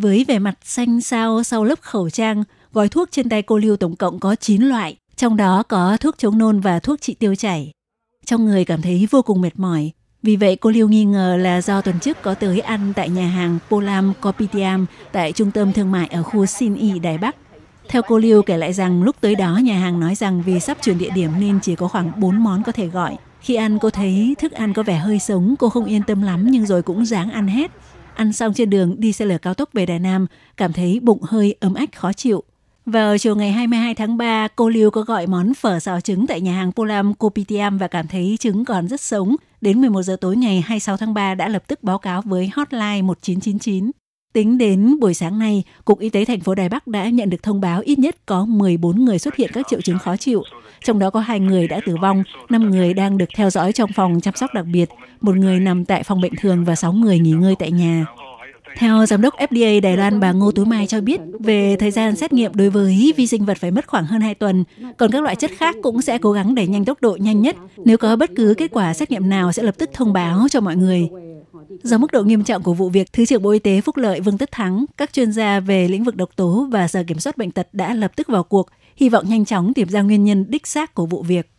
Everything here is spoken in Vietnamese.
Với vẻ mặt xanh xao sau lớp khẩu trang, gói thuốc trên tay cô Lưu tổng cộng có 9 loại, trong đó có thuốc chống nôn và thuốc trị tiêu chảy. Trong người cảm thấy vô cùng mệt mỏi, vì vậy cô Lưu nghi ngờ là do tuần trước có tới ăn tại nhà hàng Polam copitiam tại trung tâm thương mại ở khu Sin Y, Đài Bắc. Theo cô Lưu kể lại rằng lúc tới đó nhà hàng nói rằng vì sắp chuyển địa điểm nên chỉ có khoảng 4 món có thể gọi. Khi ăn cô thấy thức ăn có vẻ hơi sống, cô không yên tâm lắm nhưng rồi cũng dáng ăn hết ăn xong trên đường đi xe lửa cao tốc về Đà Nam, cảm thấy bụng hơi ấm ách khó chịu. Vào chiều ngày 22 tháng 3, cô Lưu có gọi món phở xào trứng tại nhà hàng Polam Kopitiam và cảm thấy trứng còn rất sống. Đến 11 giờ tối ngày 26 tháng 3 đã lập tức báo cáo với hotline 1999. Tính đến buổi sáng nay, Cục Y tế thành phố Đài Bắc đã nhận được thông báo ít nhất có 14 người xuất hiện các triệu chứng khó chịu, trong đó có hai người đã tử vong, 5 người đang được theo dõi trong phòng chăm sóc đặc biệt, một người nằm tại phòng bệnh thường và 6 người nghỉ ngơi tại nhà. Theo Giám đốc FDA Đài Loan bà Ngô Tú Mai cho biết, về thời gian xét nghiệm đối với vi sinh vật phải mất khoảng hơn 2 tuần, còn các loại chất khác cũng sẽ cố gắng đẩy nhanh tốc độ nhanh nhất. Nếu có bất cứ kết quả xét nghiệm nào sẽ lập tức thông báo cho mọi người. Do mức độ nghiêm trọng của vụ việc, Thứ trưởng Bộ Y tế Phúc Lợi Vương Tất Thắng, các chuyên gia về lĩnh vực độc tố và Sở Kiểm soát Bệnh tật đã lập tức vào cuộc, hy vọng nhanh chóng tìm ra nguyên nhân đích xác của vụ việc.